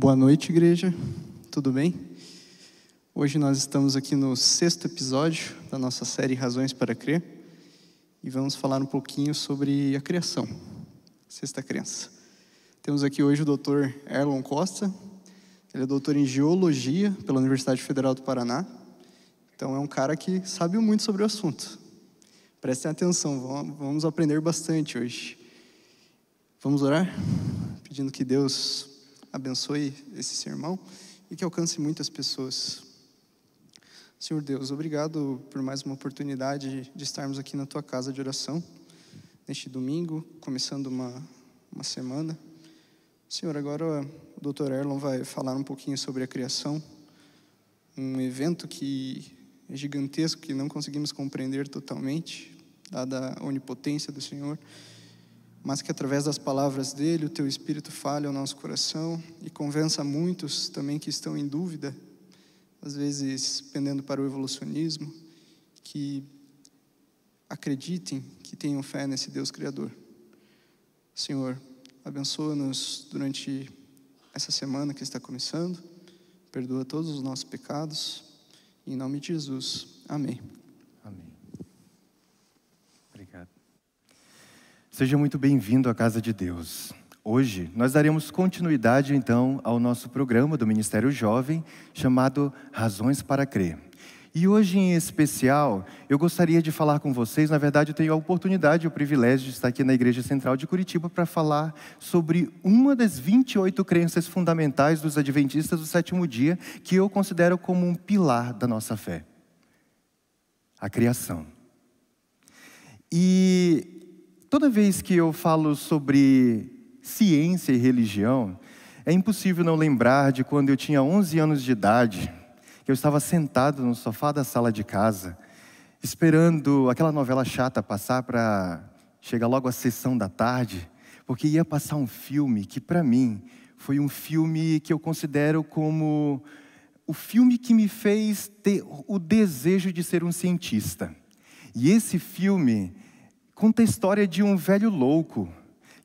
Boa noite, igreja. Tudo bem? Hoje nós estamos aqui no sexto episódio da nossa série Razões para Crer e vamos falar um pouquinho sobre a criação, sexta crença. Temos aqui hoje o Dr. Erlon Costa. Ele é doutor em geologia pela Universidade Federal do Paraná. Então é um cara que sabe muito sobre o assunto. Prestem atenção, vamos aprender bastante hoje. Vamos orar? Pedindo que Deus abençoe esse sermão e que alcance muitas pessoas. Senhor Deus, obrigado por mais uma oportunidade de estarmos aqui na tua casa de oração, neste domingo, começando uma, uma semana. Senhor, agora o Dr. Erlon vai falar um pouquinho sobre a criação, um evento que é gigantesco, que não conseguimos compreender totalmente, dada a onipotência do Senhor mas que através das palavras dele o teu espírito fale ao nosso coração e convença muitos também que estão em dúvida, às vezes pendendo para o evolucionismo, que acreditem, que tenham fé nesse Deus criador. Senhor, abençoa-nos durante essa semana que está começando. Perdoa todos os nossos pecados. Em nome de Jesus. Amém. Seja muito bem-vindo à casa de Deus. Hoje nós daremos continuidade então ao nosso programa do Ministério Jovem chamado Razões para Crer. E hoje em especial, eu gostaria de falar com vocês, na verdade eu tenho a oportunidade e o privilégio de estar aqui na Igreja Central de Curitiba para falar sobre uma das 28 crenças fundamentais dos adventistas do sétimo dia, que eu considero como um pilar da nossa fé. A criação. E toda vez que eu falo sobre ciência e religião, é impossível não lembrar de quando eu tinha 11 anos de idade, que eu estava sentado no sofá da sala de casa, esperando aquela novela chata passar para chegar logo à sessão da tarde, porque ia passar um filme que para mim foi um filme que eu considero como o filme que me fez ter o desejo de ser um cientista. E esse filme conta a história de um velho louco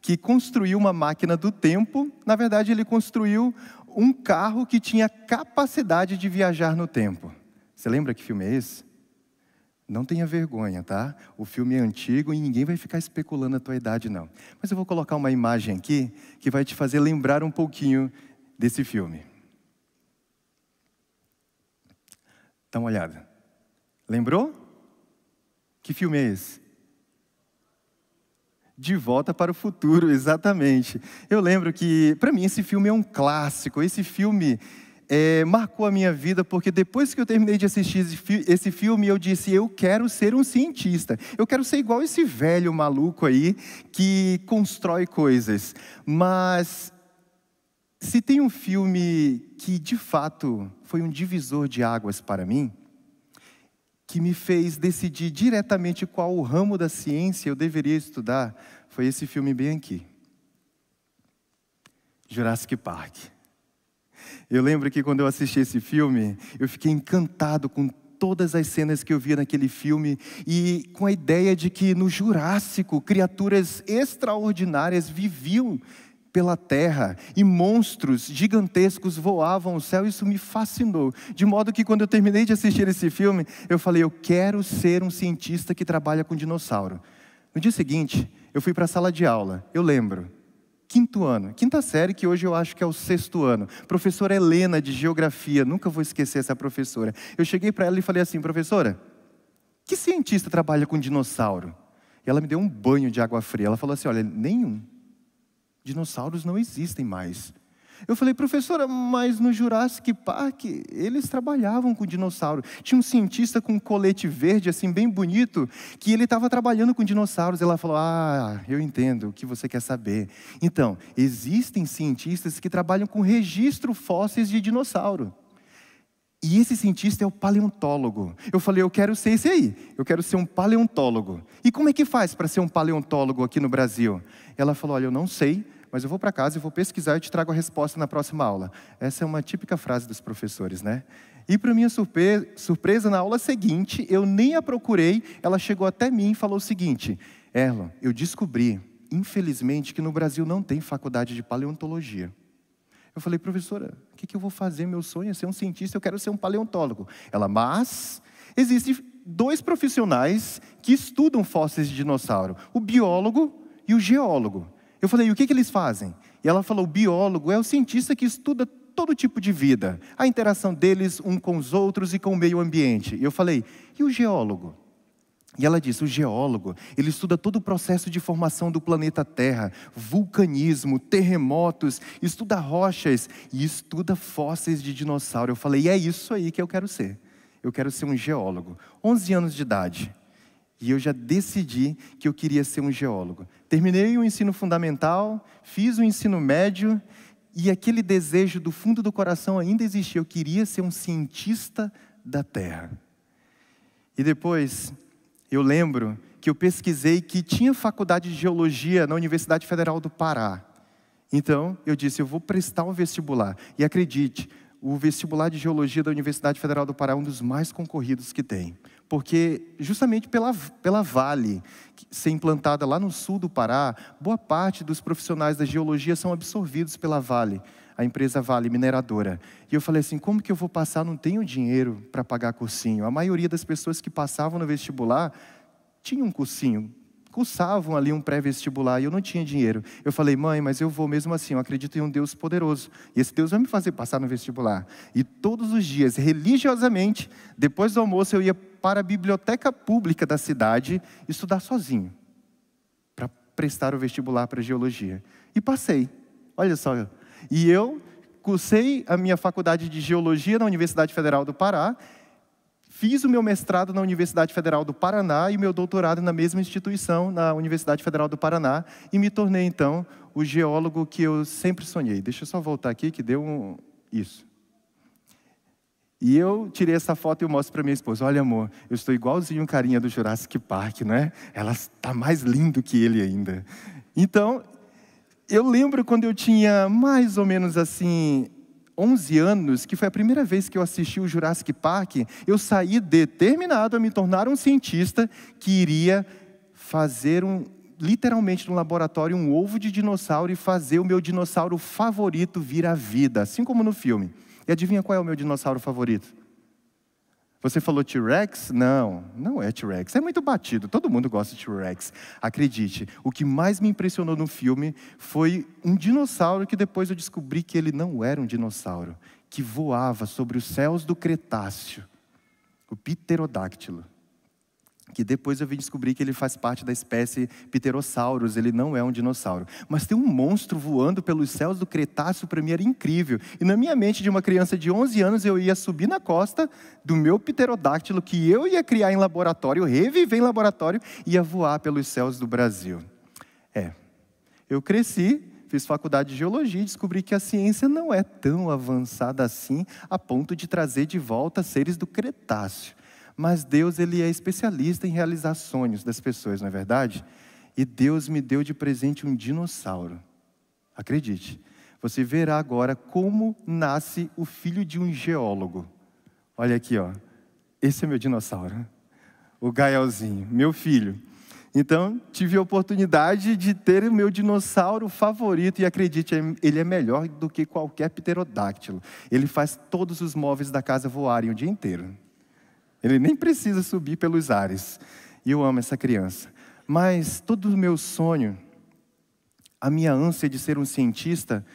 que construiu uma máquina do tempo. Na verdade, ele construiu um carro que tinha capacidade de viajar no tempo. Você lembra que filme é esse? Não tenha vergonha, tá? O filme é antigo e ninguém vai ficar especulando a tua idade, não. Mas eu vou colocar uma imagem aqui que vai te fazer lembrar um pouquinho desse filme. Dá uma olhada. Lembrou? Que filme é esse? De Volta para o Futuro, exatamente. Eu lembro que, para mim, esse filme é um clássico. Esse filme é, marcou a minha vida, porque depois que eu terminei de assistir esse filme, eu disse: eu quero ser um cientista. Eu quero ser igual esse velho maluco aí que constrói coisas. Mas se tem um filme que, de fato, foi um divisor de águas para mim, que me fez decidir diretamente qual o ramo da ciência eu deveria estudar foi esse filme bem aqui. Jurassic Park. Eu lembro que quando eu assisti esse filme, eu fiquei encantado com todas as cenas que eu via naquele filme e com a ideia de que no Jurássico criaturas extraordinárias viviam pela terra e monstros gigantescos voavam o céu. Isso me fascinou. De modo que quando eu terminei de assistir esse filme, eu falei: eu quero ser um cientista que trabalha com dinossauro. No dia seguinte, eu fui para a sala de aula. Eu lembro, quinto ano, quinta série, que hoje eu acho que é o sexto ano. Professora Helena de Geografia, nunca vou esquecer essa professora. Eu cheguei para ela e falei assim: professora, que cientista trabalha com dinossauro? E ela me deu um banho de água fria. Ela falou assim: olha, nenhum. Dinossauros não existem mais. Eu falei, professora, mas no Jurassic Park eles trabalhavam com dinossauros. Tinha um cientista com um colete verde, assim, bem bonito, que ele estava trabalhando com dinossauros. Ela falou: Ah, eu entendo o que você quer saber. Então, existem cientistas que trabalham com registro fósseis de dinossauro. E esse cientista é o paleontólogo. Eu falei, eu quero ser esse aí, eu quero ser um paleontólogo. E como é que faz para ser um paleontólogo aqui no Brasil? Ela falou, olha, eu não sei, mas eu vou para casa, eu vou pesquisar e te trago a resposta na próxima aula. Essa é uma típica frase dos professores, né? E para minha surpresa, surpresa, na aula seguinte, eu nem a procurei, ela chegou até mim e falou o seguinte: Erlon, eu descobri, infelizmente, que no Brasil não tem faculdade de paleontologia. Eu falei, professora, que, que eu vou fazer? Meu sonho é ser um cientista, eu quero ser um paleontólogo. Ela, mas existem dois profissionais que estudam fósseis de dinossauro: o biólogo e o geólogo. Eu falei, o que, que eles fazem? E ela falou: o biólogo é o cientista que estuda todo tipo de vida, a interação deles um com os outros e com o meio ambiente. E eu falei, e o geólogo? E ela diz: o geólogo, ele estuda todo o processo de formação do planeta Terra, vulcanismo, terremotos, estuda rochas e estuda fósseis de dinossauro. Eu falei: é isso aí que eu quero ser. Eu quero ser um geólogo. 11 anos de idade. E eu já decidi que eu queria ser um geólogo. Terminei o ensino fundamental, fiz o ensino médio e aquele desejo do fundo do coração ainda existia. Eu queria ser um cientista da Terra. E depois eu lembro que eu pesquisei que tinha faculdade de geologia na Universidade Federal do Pará. Então, eu disse, eu vou prestar um vestibular. E acredite, o vestibular de geologia da Universidade Federal do Pará é um dos mais concorridos que tem. Porque, justamente pela, pela Vale ser implantada lá no sul do Pará, boa parte dos profissionais da geologia são absorvidos pela Vale a empresa Vale Mineradora. E eu falei assim: como que eu vou passar? Não tenho dinheiro para pagar cursinho. A maioria das pessoas que passavam no vestibular tinha um cursinho, cursavam ali um pré-vestibular e eu não tinha dinheiro. Eu falei, mãe, mas eu vou mesmo assim, eu acredito em um Deus poderoso. E esse Deus vai me fazer passar no vestibular. E todos os dias, religiosamente, depois do almoço, eu ia para a biblioteca pública da cidade estudar sozinho, para prestar o vestibular para geologia. E passei. Olha só, e eu cursei a minha faculdade de geologia na Universidade Federal do Pará, fiz o meu mestrado na Universidade Federal do Paraná e meu doutorado na mesma instituição, na Universidade Federal do Paraná, e me tornei então o geólogo que eu sempre sonhei. Deixa eu só voltar aqui que deu um... isso. E eu tirei essa foto e eu mostro para minha esposa: Olha, amor, eu estou igualzinho o carinha do Jurassic Park, não é? Ela está mais lindo que ele ainda. Então, eu lembro quando eu tinha mais ou menos assim 11 anos, que foi a primeira vez que eu assisti o Jurassic Park, eu saí determinado a me tornar um cientista que iria fazer um literalmente no laboratório um ovo de dinossauro e fazer o meu dinossauro favorito vir à vida, assim como no filme. E adivinha qual é o meu dinossauro favorito? Você falou T-Rex? Não, não é T-Rex. É muito batido, todo mundo gosta de T-Rex. Acredite, o que mais me impressionou no filme foi um dinossauro que depois eu descobri que ele não era um dinossauro, que voava sobre os céus do Cretáceo o pterodáctilo que depois eu vim descobrir que ele faz parte da espécie Pterossauros, ele não é um dinossauro. Mas tem um monstro voando pelos céus do Cretáceo, para mim era incrível. E na minha mente de uma criança de 11 anos, eu ia subir na costa do meu pterodáctilo, que eu ia criar em laboratório, reviver em laboratório, e ia voar pelos céus do Brasil. É, eu cresci, fiz faculdade de geologia e descobri que a ciência não é tão avançada assim a ponto de trazer de volta seres do Cretáceo. Mas Deus, ele é especialista em realizar sonhos das pessoas, não é verdade? E Deus me deu de presente um dinossauro. Acredite, você verá agora como nasce o filho de um geólogo. Olha aqui, ó. Esse é meu dinossauro, o Gaelzinho, meu filho. Então, tive a oportunidade de ter o meu dinossauro favorito e acredite, é, ele é melhor do que qualquer pterodáctilo. Ele faz todos os móveis da casa voarem o dia inteiro. Ele nem precisa subir pelos ares. E eu amo essa criança. Mas todo o meu sonho, a minha ânsia de ser um cientista,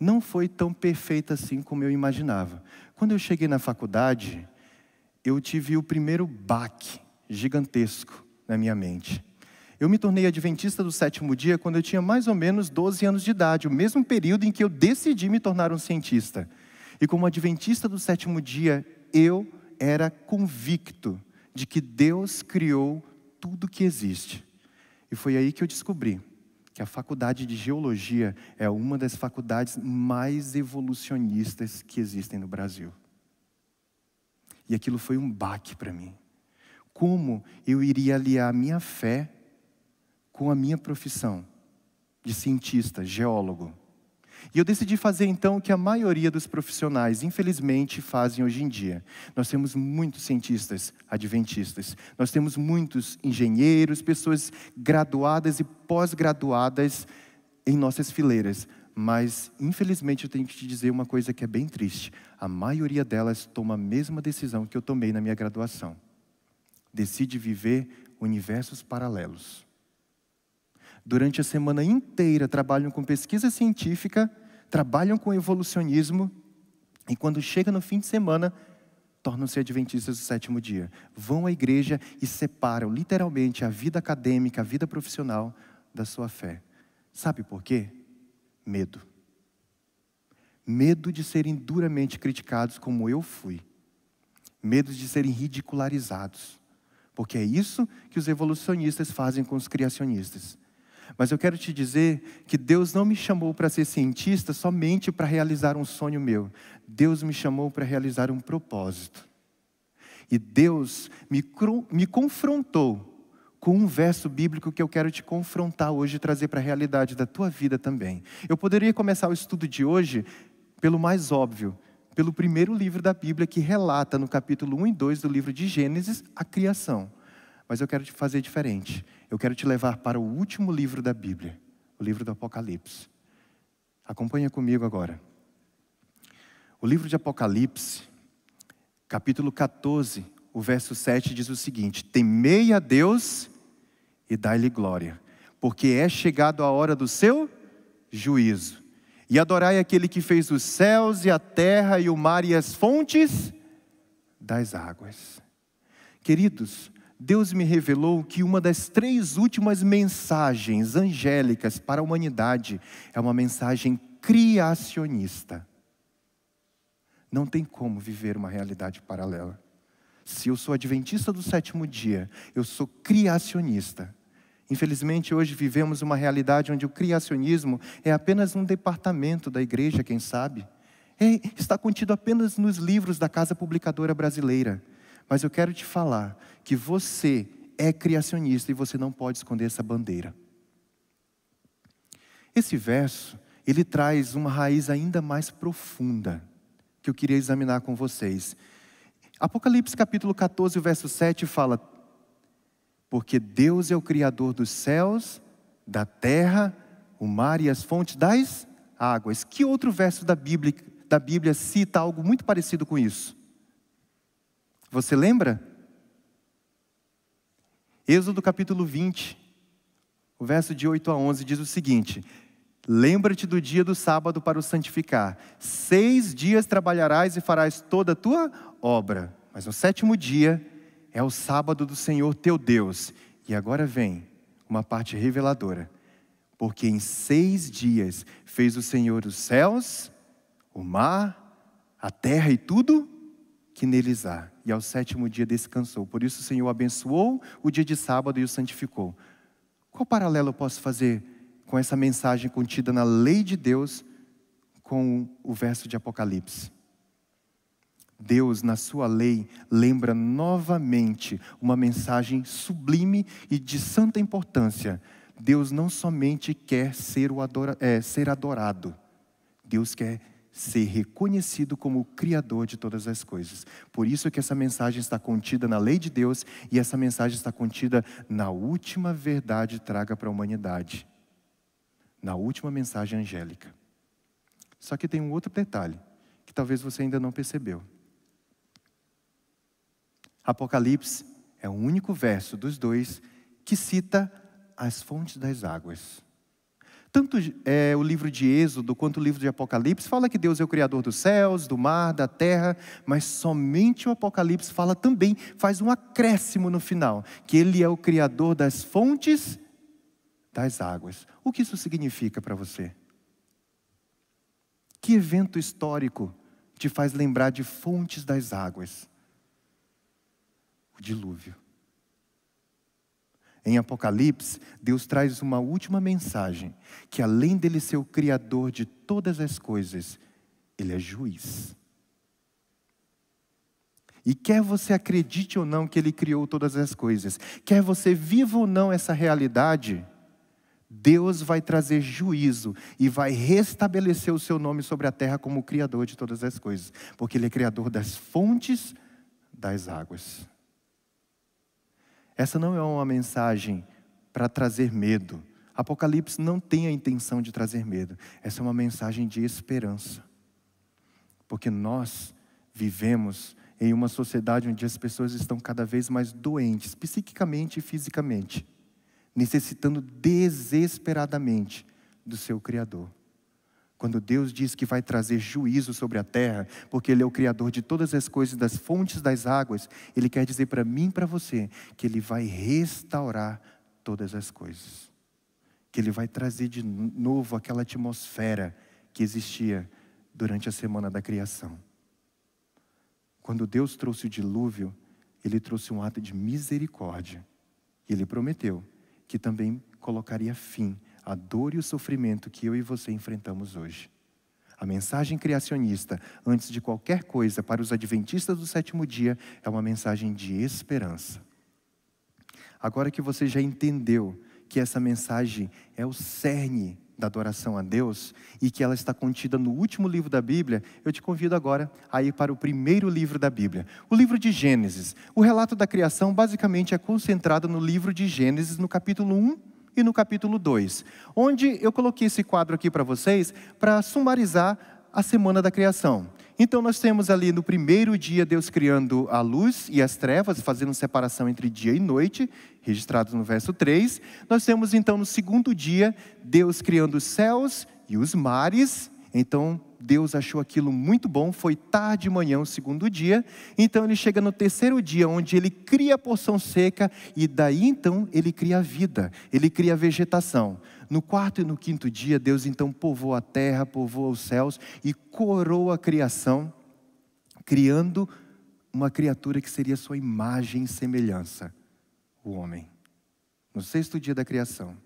não foi tão perfeita assim como eu imaginava. Quando eu cheguei na faculdade, eu tive o primeiro baque gigantesco na minha mente. Eu me tornei adventista do sétimo dia quando eu tinha mais ou menos 12 anos de idade, o mesmo período em que eu decidi me tornar um cientista. E como adventista do sétimo dia, eu era convicto de que Deus criou tudo que existe. E foi aí que eu descobri que a faculdade de geologia é uma das faculdades mais evolucionistas que existem no Brasil. E aquilo foi um baque para mim. Como eu iria aliar a minha fé com a minha profissão de cientista, geólogo? E eu decidi fazer então o que a maioria dos profissionais, infelizmente, fazem hoje em dia. Nós temos muitos cientistas adventistas, nós temos muitos engenheiros, pessoas graduadas e pós-graduadas em nossas fileiras. Mas, infelizmente, eu tenho que te dizer uma coisa que é bem triste. A maioria delas toma a mesma decisão que eu tomei na minha graduação. Decide viver universos paralelos durante a semana inteira trabalham com pesquisa científica, trabalham com evolucionismo, e quando chega no fim de semana, tornam-se adventistas do sétimo dia. Vão à igreja e separam literalmente a vida acadêmica, a vida profissional da sua fé. Sabe por quê? Medo. Medo de serem duramente criticados como eu fui. Medo de serem ridicularizados. Porque é isso que os evolucionistas fazem com os criacionistas. Mas eu quero te dizer que Deus não me chamou para ser cientista somente para realizar um sonho meu. Deus me chamou para realizar um propósito. E Deus me, me confrontou com um verso bíblico que eu quero te confrontar hoje e trazer para a realidade da tua vida também. Eu poderia começar o estudo de hoje pelo mais óbvio, pelo primeiro livro da Bíblia que relata no capítulo 1 e 2 do livro de Gênesis a criação. Mas eu quero te fazer diferente. Eu quero te levar para o último livro da Bíblia, o livro do Apocalipse. Acompanha comigo agora. O livro de Apocalipse, capítulo 14, o verso 7 diz o seguinte: Temei a Deus e dai-lhe glória, porque é chegado a hora do seu juízo. E adorai aquele que fez os céus e a terra e o mar e as fontes das águas. Queridos, Deus me revelou que uma das três últimas mensagens angélicas para a humanidade é uma mensagem criacionista. Não tem como viver uma realidade paralela. Se eu sou adventista do sétimo dia, eu sou criacionista. Infelizmente, hoje vivemos uma realidade onde o criacionismo é apenas um departamento da igreja, quem sabe? É, está contido apenas nos livros da Casa Publicadora Brasileira. Mas eu quero te falar que você é criacionista e você não pode esconder essa bandeira. Esse verso, ele traz uma raiz ainda mais profunda que eu queria examinar com vocês. Apocalipse capítulo 14, verso 7 fala: Porque Deus é o criador dos céus, da terra, o mar e as fontes das águas. Que outro verso da Bíblia, da Bíblia cita algo muito parecido com isso? Você lembra? Êxodo capítulo 20, o verso de 8 a 11 diz o seguinte: Lembra-te do dia do sábado para o santificar. Seis dias trabalharás e farás toda a tua obra. Mas o sétimo dia é o sábado do Senhor teu Deus. E agora vem uma parte reveladora. Porque em seis dias fez o Senhor os céus, o mar, a terra e tudo que neles há e ao sétimo dia descansou. Por isso o Senhor abençoou o dia de sábado e o santificou. Qual paralelo eu posso fazer com essa mensagem contida na lei de Deus com o verso de Apocalipse? Deus, na sua lei, lembra novamente uma mensagem sublime e de santa importância. Deus não somente quer ser, adora, é, ser adorado, Deus quer ser reconhecido como o Criador de todas as coisas. Por isso que essa mensagem está contida na lei de Deus e essa mensagem está contida na última verdade traga para a humanidade, na última mensagem angélica. Só que tem um outro detalhe que talvez você ainda não percebeu. Apocalipse é o único verso dos dois que cita as fontes das águas tanto é, o livro de Êxodo quanto o livro de Apocalipse fala que Deus é o Criador dos céus, do mar, da terra, mas somente o Apocalipse fala também, faz um acréscimo no final, que Ele é o Criador das fontes das águas. O que isso significa para você? Que evento histórico te faz lembrar de fontes das águas? O dilúvio. Em Apocalipse, Deus traz uma última mensagem: que além dele ser o Criador de todas as coisas, ele é juiz. E quer você acredite ou não que ele criou todas as coisas, quer você viva ou não essa realidade, Deus vai trazer juízo e vai restabelecer o seu nome sobre a terra como o Criador de todas as coisas, porque ele é Criador das fontes das águas. Essa não é uma mensagem para trazer medo. Apocalipse não tem a intenção de trazer medo. Essa é uma mensagem de esperança. Porque nós vivemos em uma sociedade onde as pessoas estão cada vez mais doentes, psiquicamente e fisicamente, necessitando desesperadamente do seu Criador. Quando Deus diz que vai trazer juízo sobre a terra, porque Ele é o Criador de todas as coisas, das fontes das águas, Ele quer dizer para mim e para você que Ele vai restaurar todas as coisas. Que Ele vai trazer de novo aquela atmosfera que existia durante a semana da criação. Quando Deus trouxe o dilúvio, Ele trouxe um ato de misericórdia. E Ele prometeu que também colocaria fim a dor e o sofrimento que eu e você enfrentamos hoje. A mensagem criacionista, antes de qualquer coisa, para os adventistas do sétimo dia, é uma mensagem de esperança. Agora que você já entendeu que essa mensagem é o cerne da adoração a Deus e que ela está contida no último livro da Bíblia, eu te convido agora a ir para o primeiro livro da Bíblia, o livro de Gênesis. O relato da criação basicamente é concentrado no livro de Gênesis, no capítulo 1 e no capítulo 2, onde eu coloquei esse quadro aqui para vocês para sumarizar a semana da criação. Então, nós temos ali no primeiro dia Deus criando a luz e as trevas, fazendo separação entre dia e noite, registrado no verso 3. Nós temos então no segundo dia Deus criando os céus e os mares, então Deus achou aquilo muito bom, foi tarde de manhã, o segundo dia. Então ele chega no terceiro dia, onde ele cria a porção seca, e daí então ele cria a vida, ele cria a vegetação. No quarto e no quinto dia, Deus então povoa a terra, povoa os céus e coroa a criação, criando uma criatura que seria sua imagem e semelhança, o homem. No sexto dia da criação.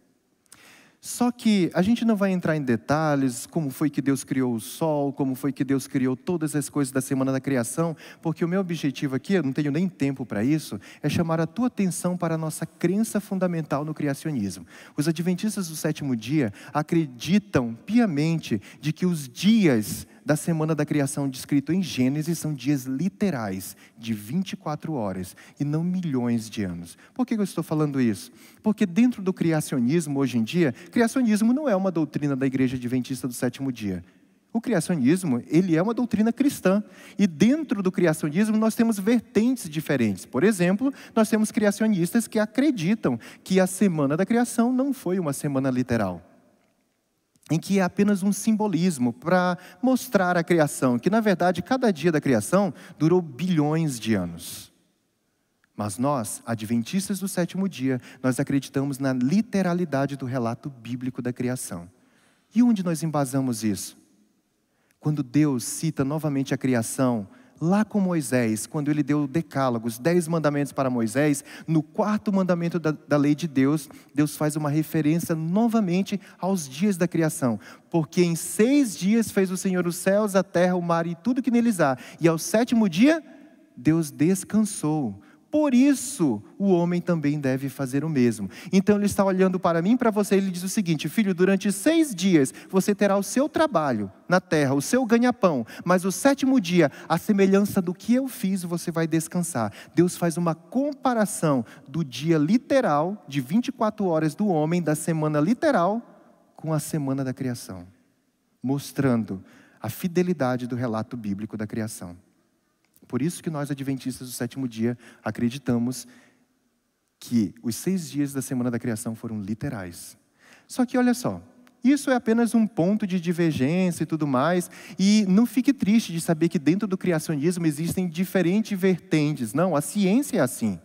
Só que a gente não vai entrar em detalhes, como foi que Deus criou o sol, como foi que Deus criou todas as coisas da semana da criação, porque o meu objetivo aqui, eu não tenho nem tempo para isso, é chamar a tua atenção para a nossa crença fundamental no criacionismo. Os adventistas do sétimo dia acreditam piamente de que os dias da semana da criação descrito em Gênesis são dias literais de 24 horas e não milhões de anos. Por que eu estou falando isso? Porque dentro do criacionismo hoje em dia, criacionismo não é uma doutrina da Igreja Adventista do Sétimo Dia. O criacionismo, ele é uma doutrina cristã. E dentro do criacionismo nós temos vertentes diferentes. Por exemplo, nós temos criacionistas que acreditam que a semana da criação não foi uma semana literal em que é apenas um simbolismo para mostrar a criação, que na verdade cada dia da criação durou bilhões de anos. Mas nós, adventistas do sétimo dia, nós acreditamos na literalidade do relato bíblico da criação. E onde nós embasamos isso? Quando Deus cita novamente a criação lá com Moisés, quando ele deu o decálogo, os dez mandamentos para Moisés, no quarto mandamento da, da lei de Deus, Deus faz uma referência novamente aos dias da criação. Porque em seis dias fez o Senhor os céus, a terra, o mar e tudo que neles há. E ao sétimo dia, Deus descansou. Por isso, o homem também deve fazer o mesmo. Então, ele está olhando para mim, para você, ele diz o seguinte: Filho, durante seis dias você terá o seu trabalho na terra, o seu ganha-pão, mas o sétimo dia, a semelhança do que eu fiz, você vai descansar. Deus faz uma comparação do dia literal, de 24 horas do homem, da semana literal, com a semana da criação, mostrando a fidelidade do relato bíblico da criação. Por isso que nós, adventistas do sétimo dia, acreditamos que os seis dias da semana da criação foram literais. Só que olha só, isso é apenas um ponto de divergência e tudo mais, e não fique triste de saber que dentro do criacionismo existem diferentes vertentes. Não, a ciência é assim.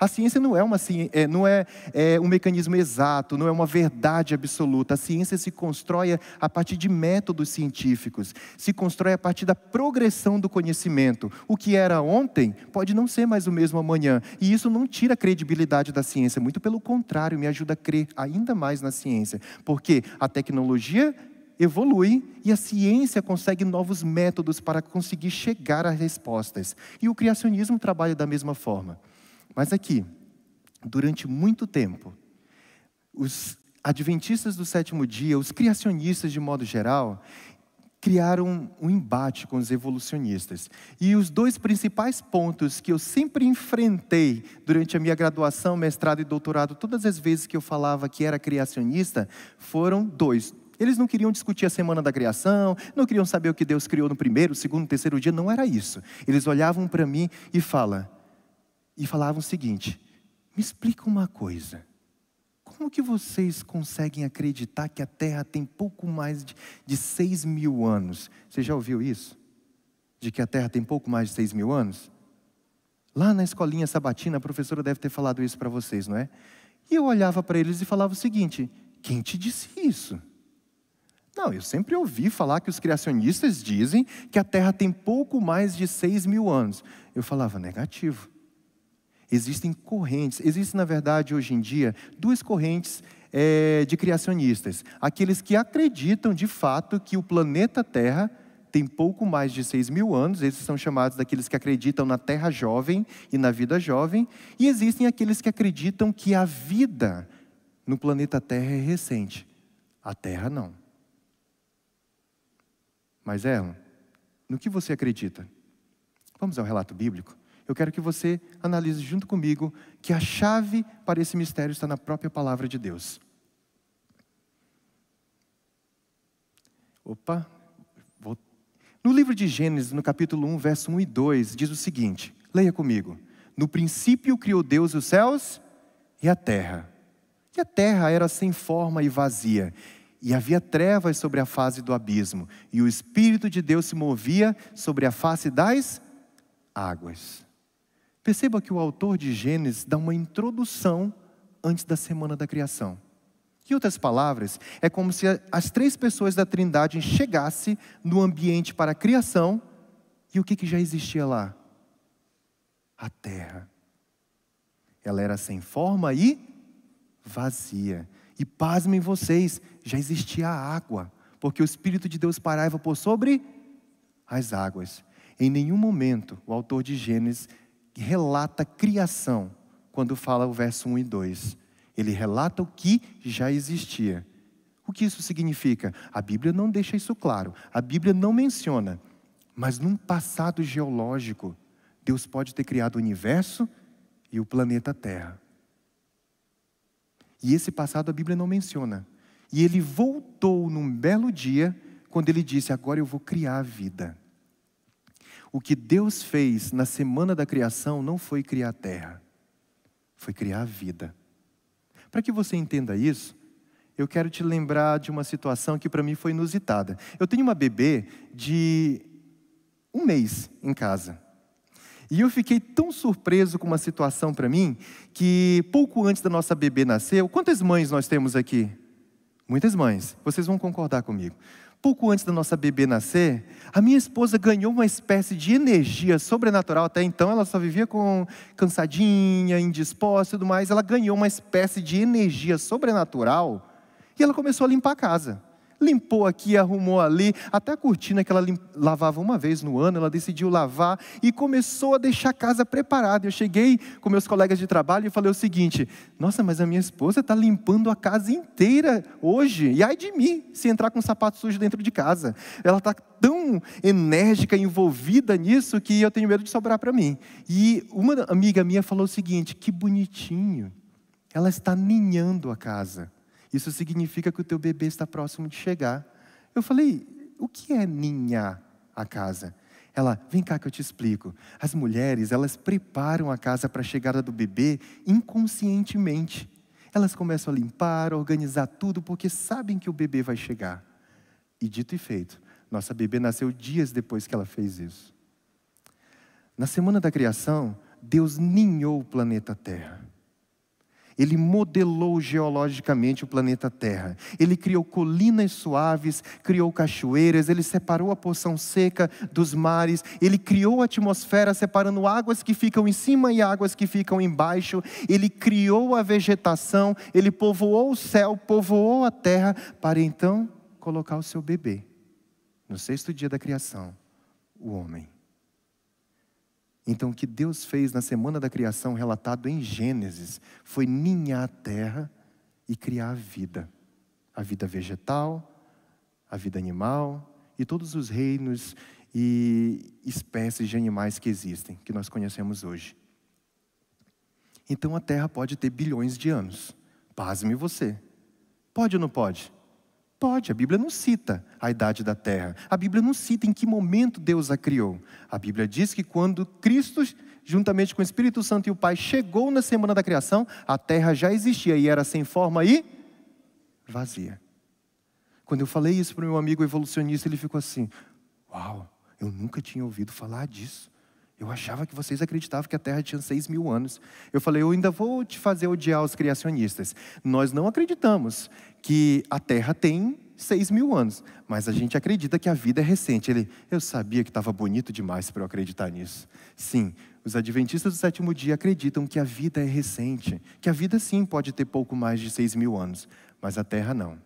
A ciência não é, uma, é, não é, é um mecanismo exato, não é uma verdade absoluta. A ciência se constrói a partir de métodos científicos, se constrói a partir da progressão do conhecimento. O que era ontem pode não ser mais o mesmo amanhã. E isso não tira a credibilidade da ciência, muito pelo contrário, me ajuda a crer ainda mais na ciência. Porque a tecnologia evolui e a ciência consegue novos métodos para conseguir chegar a respostas. E o criacionismo trabalha da mesma forma. Mas aqui, durante muito tempo, os adventistas do sétimo dia, os criacionistas de modo geral, criaram um embate com os evolucionistas. E os dois principais pontos que eu sempre enfrentei durante a minha graduação, mestrado e doutorado, todas as vezes que eu falava que era criacionista, foram dois. Eles não queriam discutir a semana da criação, não queriam saber o que Deus criou no primeiro, segundo, terceiro dia, não era isso. Eles olhavam para mim e falam: e falavam o seguinte: me explica uma coisa. Como que vocês conseguem acreditar que a Terra tem pouco mais de, de 6 mil anos? Você já ouviu isso? De que a Terra tem pouco mais de 6 mil anos? Lá na escolinha sabatina, a professora deve ter falado isso para vocês, não é? E eu olhava para eles e falava o seguinte: quem te disse isso? Não, eu sempre ouvi falar que os criacionistas dizem que a Terra tem pouco mais de 6 mil anos. Eu falava, negativo. Existem correntes, existem, na verdade, hoje em dia, duas correntes é, de criacionistas. Aqueles que acreditam, de fato, que o planeta Terra tem pouco mais de 6 mil anos, esses são chamados daqueles que acreditam na Terra jovem e na vida jovem, e existem aqueles que acreditam que a vida no planeta Terra é recente, a Terra não. Mas, Erlon, no que você acredita? Vamos ao relato bíblico? eu quero que você analise junto comigo que a chave para esse mistério está na própria palavra de Deus. Opa, vou... no livro de Gênesis, no capítulo 1, verso 1 e 2, diz o seguinte: leia comigo. No princípio criou Deus os céus e a terra. E a terra era sem forma e vazia, e havia trevas sobre a face do abismo, e o Espírito de Deus se movia sobre a face das águas. Perceba que o autor de Gênesis dá uma introdução antes da semana da criação. Em outras palavras, é como se as três pessoas da Trindade chegassem no ambiente para a criação e o que, que já existia lá? A terra. Ela era sem forma e vazia. E pasmem vocês, já existia a água, porque o Espírito de Deus parava por sobre as águas. Em nenhum momento o autor de Gênesis relata criação quando fala o verso 1 e 2. Ele relata o que já existia. O que isso significa? A Bíblia não deixa isso claro, a Bíblia não menciona. Mas num passado geológico, Deus pode ter criado o universo e o planeta Terra. E esse passado a Bíblia não menciona. E ele voltou num belo dia, quando ele disse: Agora eu vou criar a vida. O que Deus fez na semana da criação não foi criar a terra, foi criar a vida. Para que você entenda isso, eu quero te lembrar de uma situação que para mim foi inusitada. Eu tenho uma bebê de um mês em casa. E eu fiquei tão surpreso com uma situação para mim que pouco antes da nossa bebê nascer, quantas mães nós temos aqui? Muitas mães, vocês vão concordar comigo. Pouco antes da nossa bebê nascer, a minha esposa ganhou uma espécie de energia sobrenatural. Até então ela só vivia com cansadinha, indisposta e tudo mais. Ela ganhou uma espécie de energia sobrenatural e ela começou a limpar a casa limpou aqui, arrumou ali, até a cortina que ela lavava uma vez no ano, ela decidiu lavar e começou a deixar a casa preparada. Eu cheguei com meus colegas de trabalho e falei o seguinte: Nossa, mas a minha esposa está limpando a casa inteira hoje, e ai de mim se entrar com sapato sujo dentro de casa. Ela está tão enérgica, envolvida nisso, que eu tenho medo de sobrar para mim. E uma amiga minha falou o seguinte: Que bonitinho, ela está ninhando a casa. Isso significa que o teu bebê está próximo de chegar. Eu falei, o que é ninhar a casa? Ela, vem cá que eu te explico. As mulheres, elas preparam a casa para a chegada do bebê inconscientemente. Elas começam a limpar, a organizar tudo, porque sabem que o bebê vai chegar. E dito e feito, nossa bebê nasceu dias depois que ela fez isso. Na semana da criação, Deus ninhou o planeta Terra. Ele modelou geologicamente o planeta Terra. Ele criou colinas suaves, criou cachoeiras, ele separou a porção seca dos mares, ele criou a atmosfera separando águas que ficam em cima e águas que ficam embaixo. Ele criou a vegetação, ele povoou o céu, povoou a terra para então colocar o seu bebê. No sexto dia da criação, o homem. Então, o que Deus fez na semana da criação, relatado em Gênesis, foi ninhar a terra e criar a vida. A vida vegetal, a vida animal e todos os reinos e espécies de animais que existem, que nós conhecemos hoje. Então a Terra pode ter bilhões de anos. Pasme você. Pode ou não pode? Pode, a Bíblia não cita a idade da terra. A Bíblia não cita em que momento Deus a criou. A Bíblia diz que quando Cristo, juntamente com o Espírito Santo e o Pai, chegou na semana da criação, a terra já existia e era sem forma e vazia. Quando eu falei isso para o meu amigo evolucionista, ele ficou assim: Uau, eu nunca tinha ouvido falar disso. Eu achava que vocês acreditavam que a Terra tinha 6 mil anos. Eu falei, eu ainda vou te fazer odiar os criacionistas. Nós não acreditamos que a Terra tem 6 mil anos, mas a gente acredita que a vida é recente. Ele, eu sabia que estava bonito demais para eu acreditar nisso. Sim, os adventistas do sétimo dia acreditam que a vida é recente, que a vida sim pode ter pouco mais de 6 mil anos, mas a Terra não.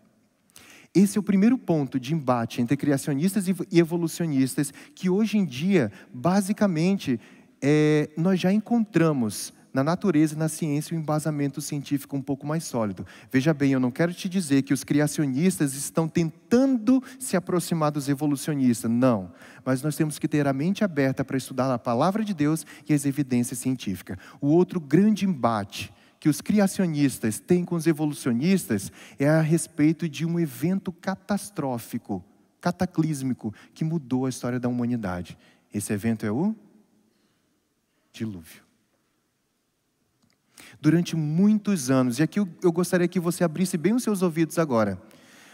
Esse é o primeiro ponto de embate entre criacionistas e evolucionistas, que hoje em dia, basicamente, é, nós já encontramos na natureza e na ciência um embasamento científico um pouco mais sólido. Veja bem, eu não quero te dizer que os criacionistas estão tentando se aproximar dos evolucionistas, não. Mas nós temos que ter a mente aberta para estudar a palavra de Deus e as evidências científicas. O outro grande embate que os criacionistas têm com os evolucionistas é a respeito de um evento catastrófico, cataclísmico, que mudou a história da humanidade. Esse evento é o dilúvio. Durante muitos anos, e aqui eu, gostaria que você abrisse bem os seus ouvidos agora.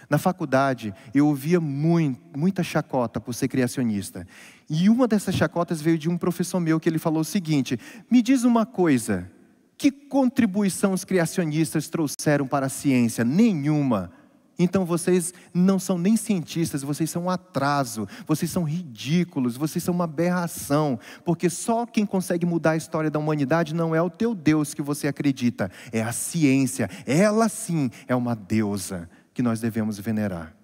Na faculdade, eu ouvia muito, muita chacota por ser criacionista. E uma dessas chacotas veio de um professor meu que ele falou o seguinte: Me diz uma coisa, que contribuição os criacionistas trouxeram para a ciência? Nenhuma. Então vocês não são nem cientistas, vocês são um atraso, vocês são ridículos, vocês são uma aberração, porque só quem consegue mudar a história da humanidade não é o teu Deus que você acredita, é a ciência. Ela sim é uma deusa que nós devemos venerar.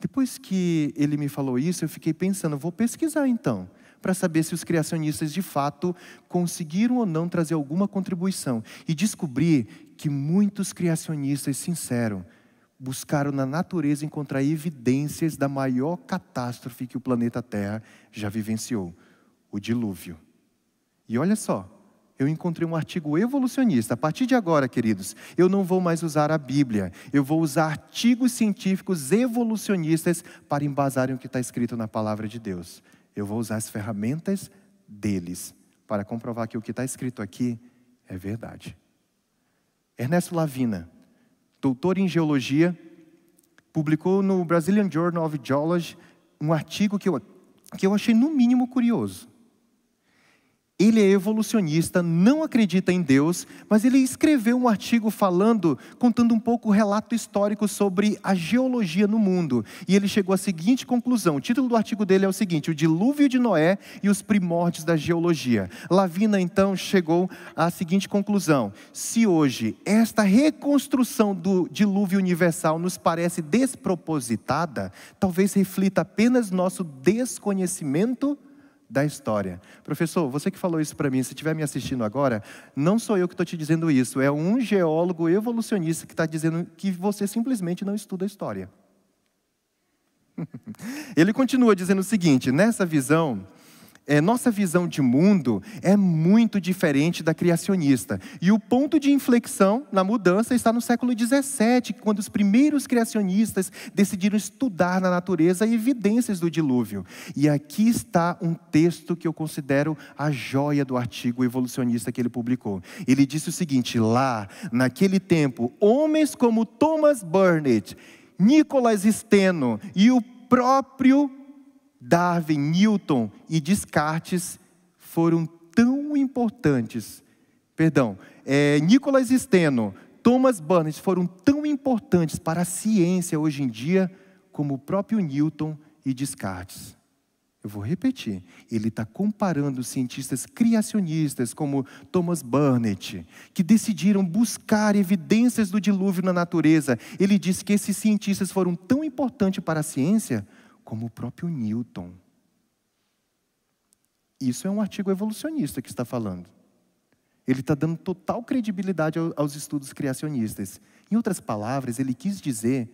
Depois que ele me falou isso, eu fiquei pensando, vou pesquisar então para saber se os criacionistas de fato conseguiram ou não trazer alguma contribuição. E descobri que muitos criacionistas sinceros buscaram na natureza encontrar evidências da maior catástrofe que o planeta Terra já vivenciou o dilúvio. E olha só, eu encontrei um artigo evolucionista. A partir de agora, queridos, eu não vou mais usar a Bíblia. Eu vou usar artigos científicos evolucionistas para embasarem o que está escrito na palavra de Deus eu vou usar as ferramentas deles para comprovar que o que está escrito aqui é verdade. Ernesto Lavina, doutor em geologia, publicou no Brazilian Journal of Geology um artigo que eu, que eu achei no mínimo curioso. Ele é evolucionista, não acredita em Deus, mas ele escreveu um artigo falando, contando um pouco o relato histórico sobre a geologia no mundo. E ele chegou à seguinte conclusão: o título do artigo dele é o seguinte: O Dilúvio de Noé e os Primórdios da Geologia. Lavina, então, chegou à seguinte conclusão: se hoje esta reconstrução do dilúvio universal nos parece despropositada, talvez reflita apenas nosso desconhecimento da história. Professor, você que falou isso para mim, se estiver me assistindo agora, não sou eu que estou te dizendo isso, é um geólogo evolucionista que está dizendo que você simplesmente não estuda a história. Ele continua dizendo o seguinte: nessa visão, é, nossa visão de mundo é muito diferente da criacionista. E o ponto de inflexão na mudança está no século XVII, quando os primeiros criacionistas decidiram estudar na natureza evidências do dilúvio. E aqui está um texto que eu considero a joia do artigo evolucionista que ele publicou. Ele disse o seguinte: lá, naquele tempo, homens como Thomas Burnett, Nicholas Steno e o próprio Darwin, Newton e Descartes foram tão importantes. Perdão, é, Nicholas Steno, Thomas Burnett foram tão importantes para a ciência hoje em dia como o próprio Newton e Descartes. Eu vou repetir. Ele está comparando cientistas criacionistas como Thomas Burnett, que decidiram buscar evidências do dilúvio na natureza. Ele disse que esses cientistas foram tão importantes para a ciência como o próprio Newton. Isso é um artigo evolucionista que está falando. Ele está dando total credibilidade aos estudos criacionistas. Em outras palavras, ele quis dizer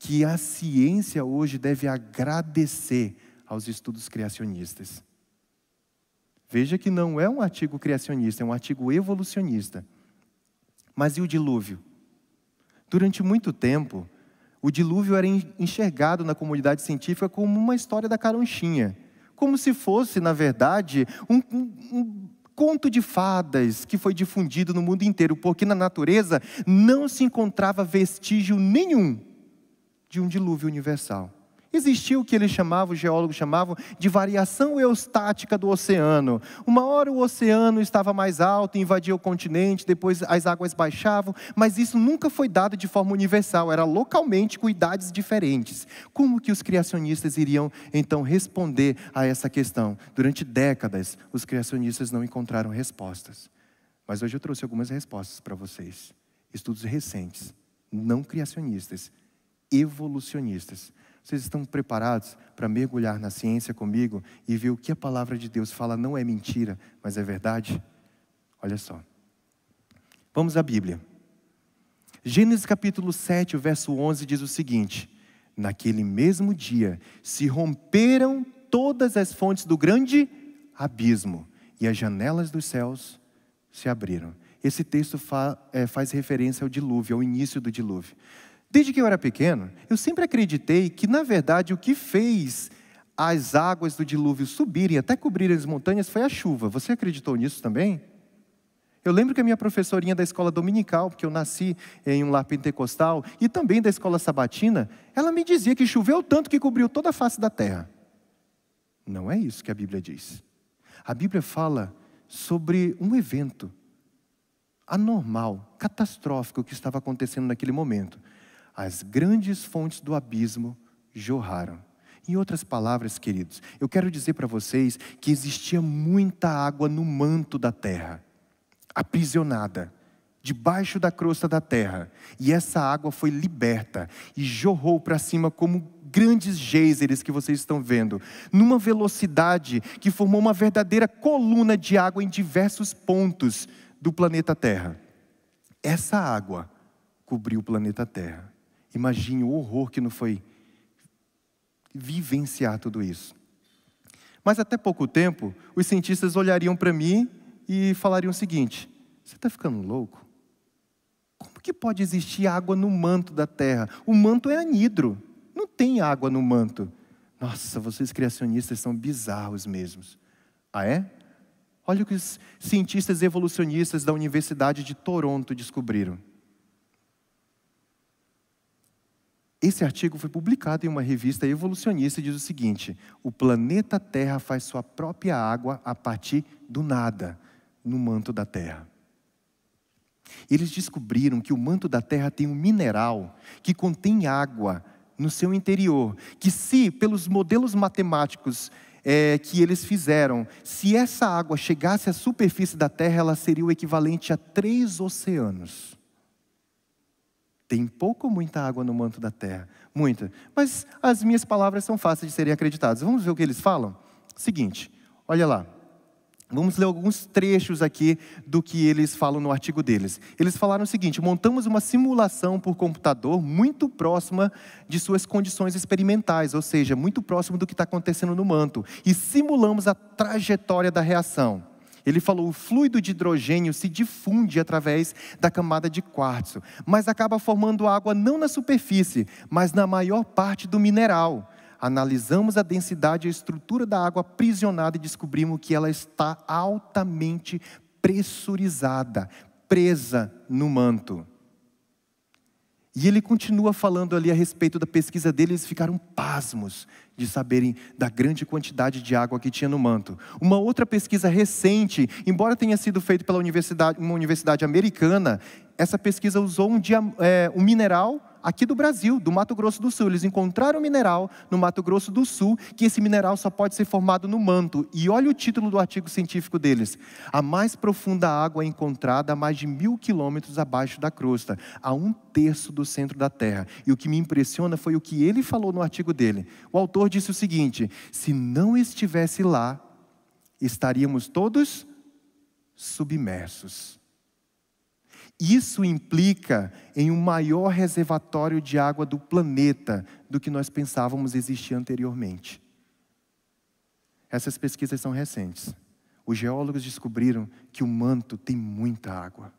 que a ciência hoje deve agradecer aos estudos criacionistas. Veja que não é um artigo criacionista, é um artigo evolucionista. Mas e o dilúvio? Durante muito tempo, o dilúvio era enxergado na comunidade científica como uma história da caronchinha, como se fosse, na verdade, um, um, um conto de fadas que foi difundido no mundo inteiro, porque na natureza não se encontrava vestígio nenhum de um dilúvio universal. Existia o que eles chamavam, os geólogos chamavam, de variação eustática do oceano. Uma hora o oceano estava mais alto, invadia o continente, depois as águas baixavam, mas isso nunca foi dado de forma universal, era localmente com idades diferentes. Como que os criacionistas iriam então responder a essa questão? Durante décadas, os criacionistas não encontraram respostas. Mas hoje eu trouxe algumas respostas para vocês. Estudos recentes, não criacionistas, evolucionistas vocês estão preparados para mergulhar na ciência comigo e ver o que a palavra de Deus fala não é mentira, mas é verdade? Olha só. Vamos à Bíblia. Gênesis capítulo 7, verso 11 diz o seguinte: Naquele mesmo dia se romperam todas as fontes do grande abismo e as janelas dos céus se abriram. Esse texto fa, é, faz referência ao dilúvio, ao início do dilúvio. Desde que eu era pequeno, eu sempre acreditei que, na verdade, o que fez as águas do dilúvio subirem até cobrirem as montanhas foi a chuva. Você acreditou nisso também? Eu lembro que a minha professorinha da escola dominical, porque eu nasci em um lar pentecostal, e também da escola sabatina, ela me dizia que choveu tanto que cobriu toda a face da terra. Não é isso que a Bíblia diz. A Bíblia fala sobre um evento anormal, catastrófico que estava acontecendo naquele momento as grandes fontes do abismo jorraram. Em outras palavras, queridos, eu quero dizer para vocês que existia muita água no manto da terra, aprisionada, debaixo da crosta da terra, e essa água foi liberta e jorrou para cima como grandes geysers que vocês estão vendo, numa velocidade que formou uma verdadeira coluna de água em diversos pontos do planeta Terra. Essa água cobriu o planeta Terra. Imagine o horror que não foi vivenciar tudo isso. Mas até pouco tempo, os cientistas olhariam para mim e falariam o seguinte: você está ficando louco? Como que pode existir água no manto da Terra? O manto é anidro, não tem água no manto. Nossa, vocês criacionistas são bizarros mesmos. Ah, é? Olha o que os cientistas evolucionistas da Universidade de Toronto descobriram. Esse artigo foi publicado em uma revista evolucionista e diz o seguinte: o planeta Terra faz sua própria água a partir do nada, no manto da Terra. Eles descobriram que o manto da Terra tem um mineral que contém água no seu interior, que se, pelos modelos matemáticos é, que eles fizeram, se essa água chegasse à superfície da Terra, ela seria o equivalente a três oceanos. Tem pouco ou muita água no manto da terra? Muita. Mas as minhas palavras são fáceis de serem acreditadas. Vamos ver o que eles falam? Seguinte, olha lá. Vamos ler alguns trechos aqui do que eles falam no artigo deles. Eles falaram o seguinte: montamos uma simulação por computador muito próxima de suas condições experimentais, ou seja, muito próximo do que está acontecendo no manto, e simulamos a trajetória da reação. Ele falou: o fluido de hidrogênio se difunde através da camada de quartzo, mas acaba formando água não na superfície, mas na maior parte do mineral. Analisamos a densidade e a estrutura da água aprisionada e descobrimos que ela está altamente pressurizada, presa no manto. E ele continua falando ali a respeito da pesquisa dele, eles ficaram pasmos de saberem da grande quantidade de água que tinha no manto. Uma outra pesquisa recente, embora tenha sido feita pela universidade, uma universidade americana, essa pesquisa usou um, dia, é, um mineral aqui do Brasil, do Mato Grosso do Sul. Eles encontraram um mineral no Mato Grosso do Sul, que esse mineral só pode ser formado no manto. E olha o título do artigo científico deles: A mais profunda água encontrada a mais de mil quilômetros abaixo da crosta, a um terço do centro da Terra. E o que me impressiona foi o que ele falou no artigo dele. O autor disse o seguinte: se não estivesse lá, estaríamos todos submersos. Isso implica em um maior reservatório de água do planeta do que nós pensávamos existir anteriormente. Essas pesquisas são recentes. Os geólogos descobriram que o manto tem muita água.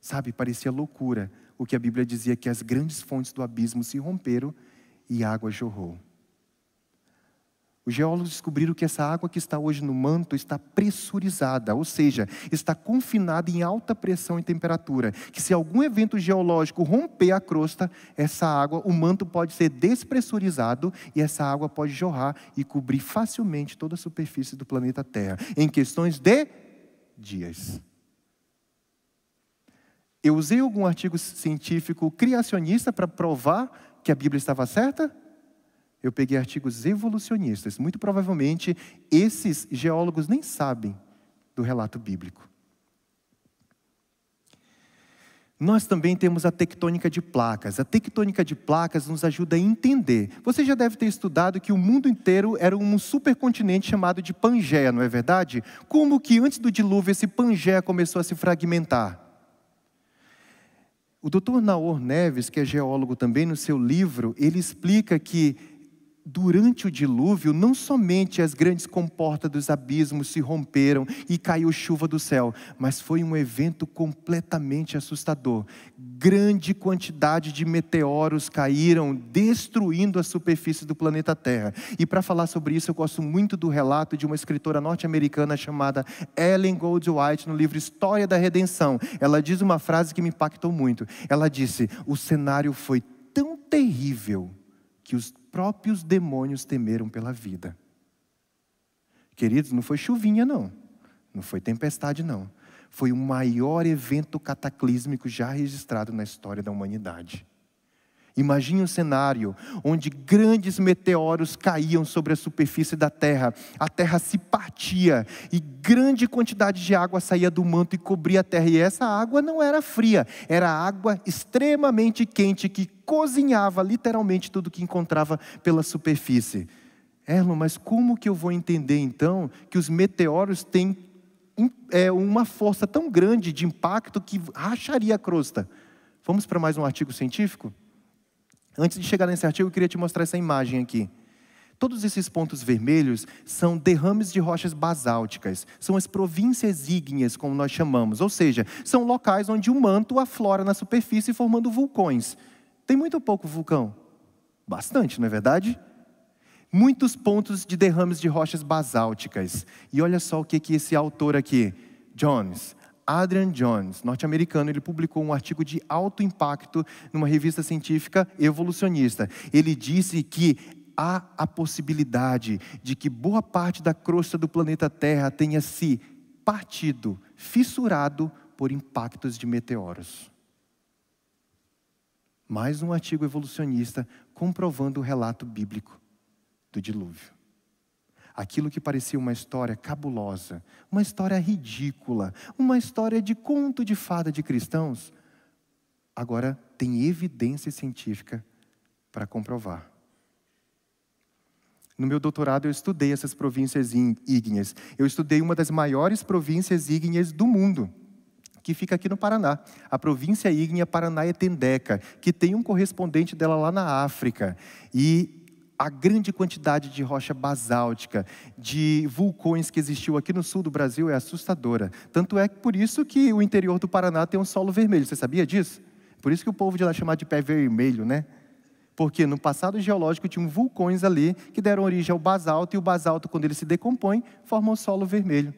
Sabe, parecia loucura o que a Bíblia dizia que as grandes fontes do abismo se romperam e água jorrou. Os geólogos descobriram que essa água que está hoje no manto está pressurizada, ou seja, está confinada em alta pressão e temperatura. Que se algum evento geológico romper a crosta, essa água, o manto pode ser despressurizado e essa água pode jorrar e cobrir facilmente toda a superfície do planeta Terra em questões de dias. Eu usei algum artigo científico criacionista para provar que a Bíblia estava certa? Eu peguei artigos evolucionistas. Muito provavelmente, esses geólogos nem sabem do relato bíblico. Nós também temos a tectônica de placas. A tectônica de placas nos ajuda a entender. Você já deve ter estudado que o mundo inteiro era um supercontinente chamado de Pangeia, não é verdade? Como que antes do dilúvio esse Pangeia começou a se fragmentar? O doutor Naor Neves, que é geólogo também, no seu livro, ele explica que durante o dilúvio, não somente as grandes comportas dos abismos se romperam e caiu chuva do céu, mas foi um evento completamente assustador. Grande quantidade de meteoros caíram, destruindo a superfície do planeta Terra. E para falar sobre isso, eu gosto muito do relato de uma escritora norte-americana chamada Ellen Goldwhite no livro História da Redenção. Ela diz uma frase que me impactou muito. Ela disse: "O cenário foi tão terrível que os próprios demônios temeram pela vida. Queridos, não foi chuvinha, não. Não foi tempestade, não. Foi o maior evento cataclísmico já registrado na história da humanidade. Imagine um cenário onde grandes meteoros caíam sobre a superfície da terra, a terra se partia e grande quantidade de água saía do manto e cobria a terra. E essa água não era fria, era água extremamente quente que cozinhava literalmente tudo que encontrava pela superfície. Erlon, mas como que eu vou entender então que os meteoros têm é, uma força tão grande de impacto que racharia a crosta? Vamos para mais um artigo científico? Antes de chegar nesse artigo, eu queria te mostrar essa imagem aqui. Todos esses pontos vermelhos são derrames de rochas basálticas, são as províncias ígneas, como nós chamamos, ou seja, são locais onde o manto aflora na superfície formando vulcões. Tem muito pouco vulcão? Bastante, não é verdade? Muitos pontos de derrames de rochas basálticas. E olha só o que, que esse autor aqui, Jones, Adrian Jones, norte-americano, ele publicou um artigo de alto impacto numa revista científica evolucionista. Ele disse que há a possibilidade de que boa parte da crosta do planeta Terra tenha se partido, fissurado por impactos de meteoros. Mais um artigo evolucionista comprovando o relato bíblico do dilúvio. Aquilo que parecia uma história cabulosa, uma história ridícula, uma história de conto de fada de cristãos, agora tem evidência científica para comprovar. No meu doutorado, eu estudei essas províncias ígneas. Eu estudei uma das maiores províncias ígneas do mundo, que fica aqui no Paraná. A província ígnea Paranáia-Tendeca, que tem um correspondente dela lá na África. E a grande quantidade de rocha basáltica, de vulcões que existiu aqui no sul do Brasil é assustadora. Tanto é que por isso que o interior do Paraná tem um solo vermelho. Você sabia disso? Por isso que o povo de lá chamar de pé vermelho, né? Porque no passado geológico tinham vulcões ali que deram origem ao basalto, e o basalto, quando ele se decompõe, forma o um solo vermelho.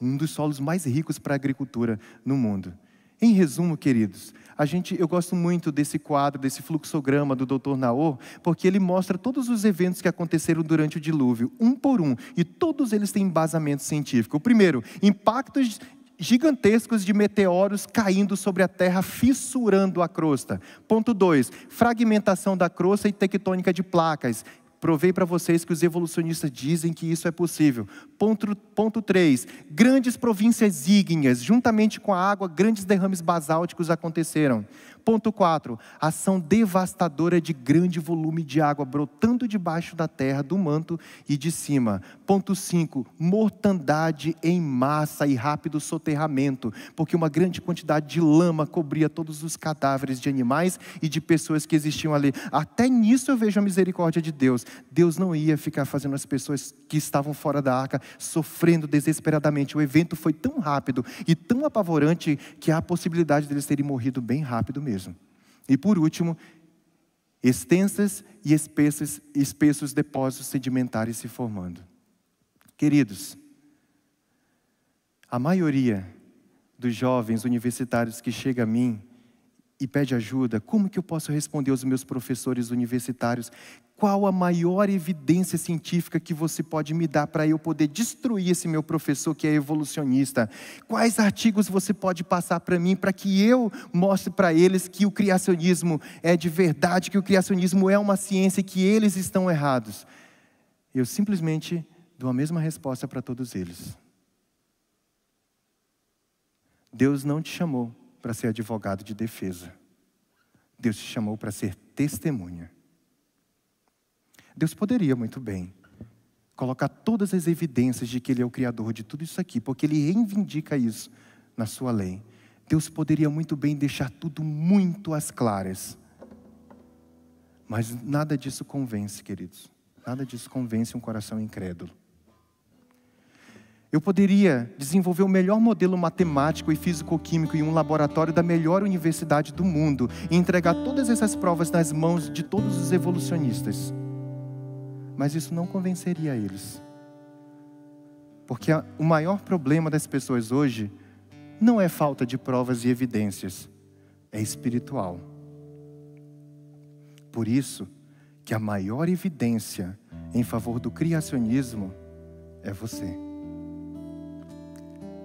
Um dos solos mais ricos para a agricultura no mundo. Em resumo, queridos, a gente, eu gosto muito desse quadro, desse fluxograma do Dr. Naor, porque ele mostra todos os eventos que aconteceram durante o dilúvio, um por um, e todos eles têm embasamento científico. O primeiro, impactos gigantescos de meteoros caindo sobre a Terra, fissurando a crosta. Ponto 2, fragmentação da crosta e tectônica de placas, Provei para vocês que os evolucionistas dizem que isso é possível. Ponto, ponto 3. Grandes províncias ígneas, juntamente com a água, grandes derrames basálticos aconteceram. Ponto 4. Ação devastadora de grande volume de água brotando debaixo da terra, do manto e de cima. Ponto 5. Mortandade em massa e rápido soterramento, porque uma grande quantidade de lama cobria todos os cadáveres de animais e de pessoas que existiam ali. Até nisso eu vejo a misericórdia de Deus. Deus não ia ficar fazendo as pessoas que estavam fora da arca sofrendo desesperadamente. O evento foi tão rápido e tão apavorante que há a possibilidade deles terem morrido bem rápido mesmo. E por último, extensas e espessos, espessos depósitos sedimentares se formando. Queridos, a maioria dos jovens universitários que chega a mim e pede ajuda, como que eu posso responder aos meus professores universitários qual a maior evidência científica que você pode me dar para eu poder destruir esse meu professor que é evolucionista? Quais artigos você pode passar para mim para que eu mostre para eles que o criacionismo é de verdade, que o criacionismo é uma ciência e que eles estão errados? Eu simplesmente dou a mesma resposta para todos eles. Deus não te chamou para ser advogado de defesa. Deus te chamou para ser testemunha. Deus poderia muito bem colocar todas as evidências de que Ele é o Criador de tudo isso aqui, porque Ele reivindica isso na Sua lei. Deus poderia muito bem deixar tudo muito às claras. Mas nada disso convence, queridos. Nada disso convence um coração incrédulo. Eu poderia desenvolver o melhor modelo matemático e físico-químico em um laboratório da melhor universidade do mundo e entregar todas essas provas nas mãos de todos os evolucionistas mas isso não convenceria eles. Porque o maior problema das pessoas hoje não é falta de provas e evidências, é espiritual. Por isso que a maior evidência em favor do criacionismo é você.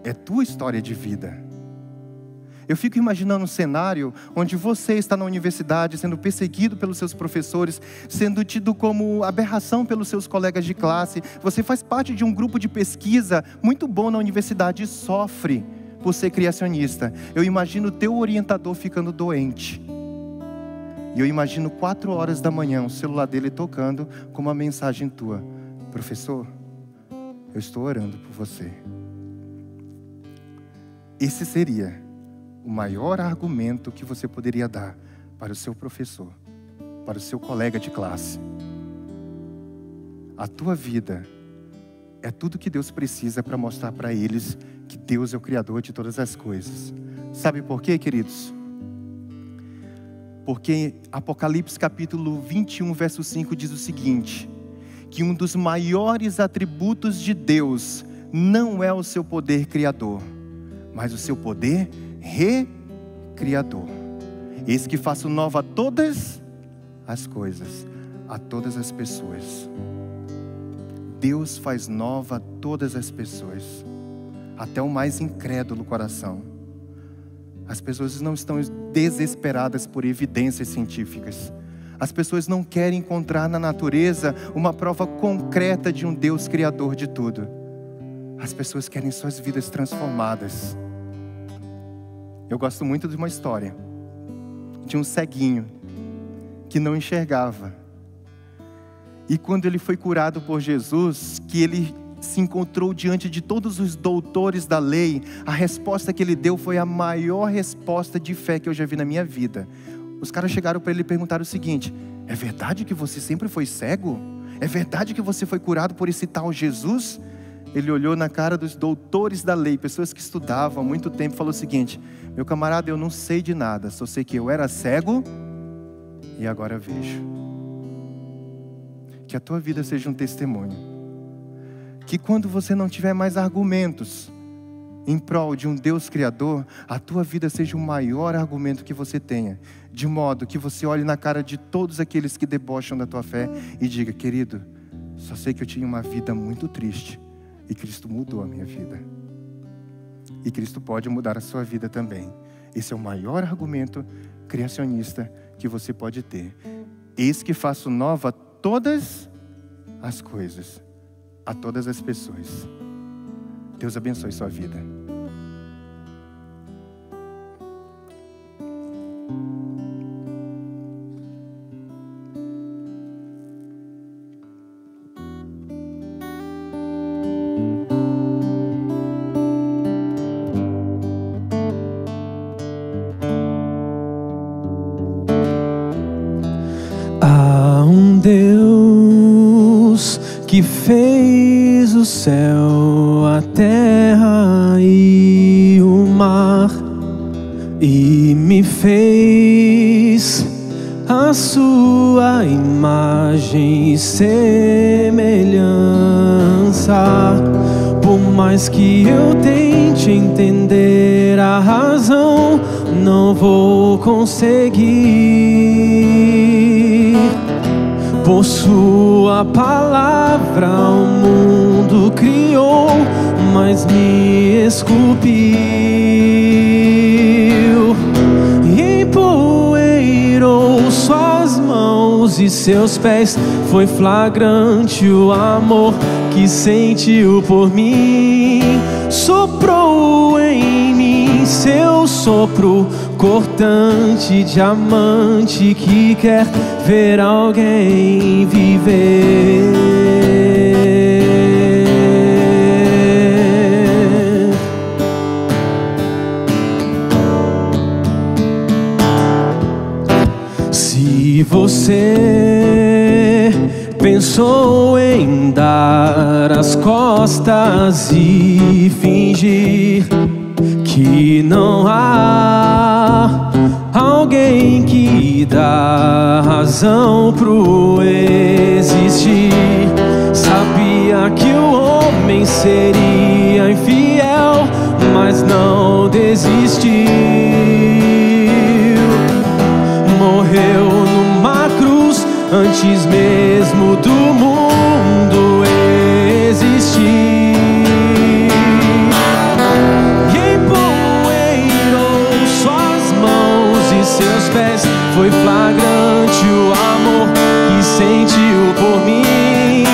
É tua história de vida eu fico imaginando um cenário onde você está na universidade sendo perseguido pelos seus professores, sendo tido como aberração pelos seus colegas de classe. Você faz parte de um grupo de pesquisa muito bom na universidade e sofre por ser criacionista. Eu imagino o teu orientador ficando doente. E eu imagino quatro horas da manhã o celular dele tocando com uma mensagem tua. Professor, eu estou orando por você. Esse seria o maior argumento que você poderia dar para o seu professor, para o seu colega de classe. A tua vida é tudo que Deus precisa para mostrar para eles que Deus é o Criador de todas as coisas. Sabe por quê, queridos? Porque Apocalipse capítulo 21, verso 5 diz o seguinte: que um dos maiores atributos de Deus não é o seu poder criador, mas o seu poder recriador. Eis que faço nova todas as coisas, a todas as pessoas. Deus faz nova todas as pessoas, até o mais incrédulo coração. As pessoas não estão desesperadas por evidências científicas. As pessoas não querem encontrar na natureza uma prova concreta de um Deus criador de tudo. As pessoas querem suas vidas transformadas eu gosto muito de uma história de um ceguinho que não enxergava. E quando ele foi curado por Jesus, que ele se encontrou diante de todos os doutores da lei, a resposta que ele deu foi a maior resposta de fé que eu já vi na minha vida. Os caras chegaram para ele e perguntaram o seguinte: É verdade que você sempre foi cego? É verdade que você foi curado por esse tal Jesus? ele olhou na cara dos doutores da lei, pessoas que estudavam há muito tempo, e falou o seguinte: Meu camarada, eu não sei de nada, só sei que eu era cego e agora vejo. Que a tua vida seja um testemunho. Que quando você não tiver mais argumentos em prol de um Deus Criador, a tua vida seja o maior argumento que você tenha, de modo que você olhe na cara de todos aqueles que debocham da tua fé e diga: Querido, só sei que eu tinha uma vida muito triste e Cristo mudou a minha vida. E Cristo pode mudar a sua vida também. Esse é o maior argumento criacionista que você pode ter. Eis que faço nova todas as coisas, a todas as pessoas. Deus abençoe sua vida. fez a sua imagem e semelhança. Por mais que eu tente entender a razão, não vou conseguir. Por sua palavra o mundo criou, mas me esculpiu. seus pés foi flagrante o amor que sentiu por mim. Soprou em mim seu sopro cortante, diamante que quer ver alguém viver. Se você pensou em dar as costas e fingir que não há alguém que dá razão pro existir, sabia que o homem seria infiel, mas não desiste. antes mesmo do mundo existir. E empoeirou suas mãos e seus pés, foi flagrante o amor que sentiu por mim.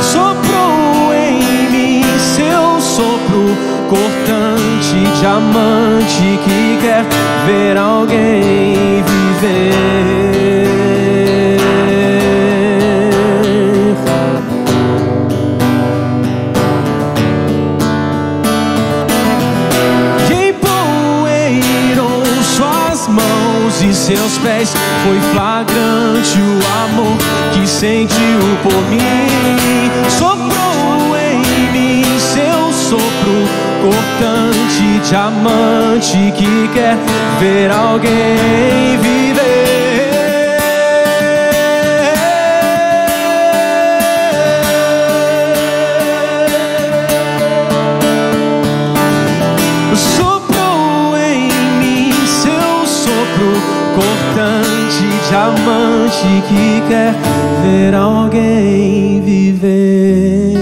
Soprou em mim seu sopro cortante, diamante que quer ver alguém viver. seus pés foi flagrante o amor que sentiu por mim. Soprou em mim seu sopro cortante, diamante que quer ver alguém viver. cortante, diamante que quer ver alguém viver.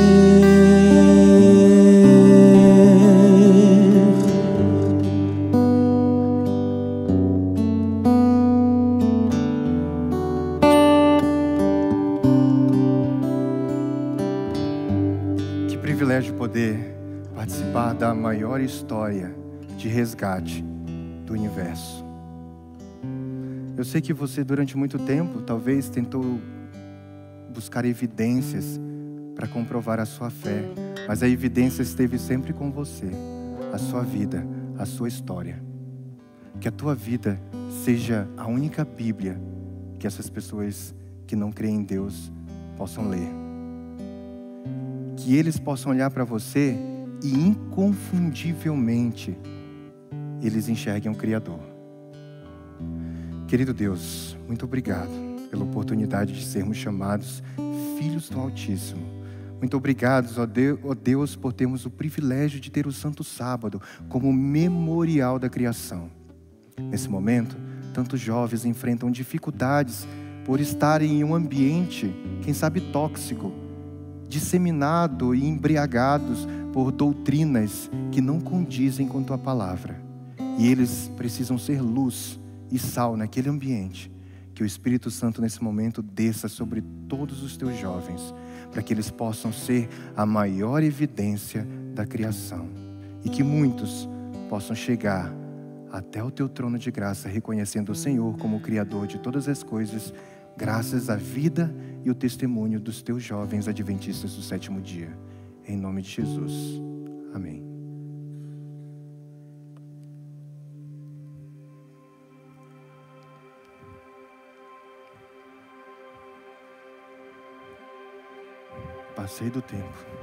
Que privilégio poder participar da maior história de resgate do universo. Eu sei que você, durante muito tempo, talvez tentou buscar evidências para comprovar a sua fé, mas a evidência esteve sempre com você, a sua vida, a sua história. Que a tua vida seja a única Bíblia que essas pessoas que não creem em Deus possam ler. Que eles possam olhar para você e inconfundivelmente eles enxerguem o Criador. Querido Deus, muito obrigado pela oportunidade de sermos chamados filhos do Altíssimo. Muito obrigado, ó Deus, por termos o privilégio de ter o Santo Sábado como memorial da criação. Nesse momento, tantos jovens enfrentam dificuldades por estarem em um ambiente, quem sabe tóxico, disseminado e embriagados por doutrinas que não condizem com tua palavra. E eles precisam ser luz e sal naquele ambiente. Que o Espírito Santo nesse momento desça sobre todos os teus jovens, para que eles possam ser a maior evidência da criação e que muitos possam chegar até o teu trono de graça, reconhecendo o Senhor como o Criador de todas as coisas, graças à vida e o testemunho dos teus jovens adventistas do sétimo dia. Em nome de Jesus. Amém. Passei do tempo.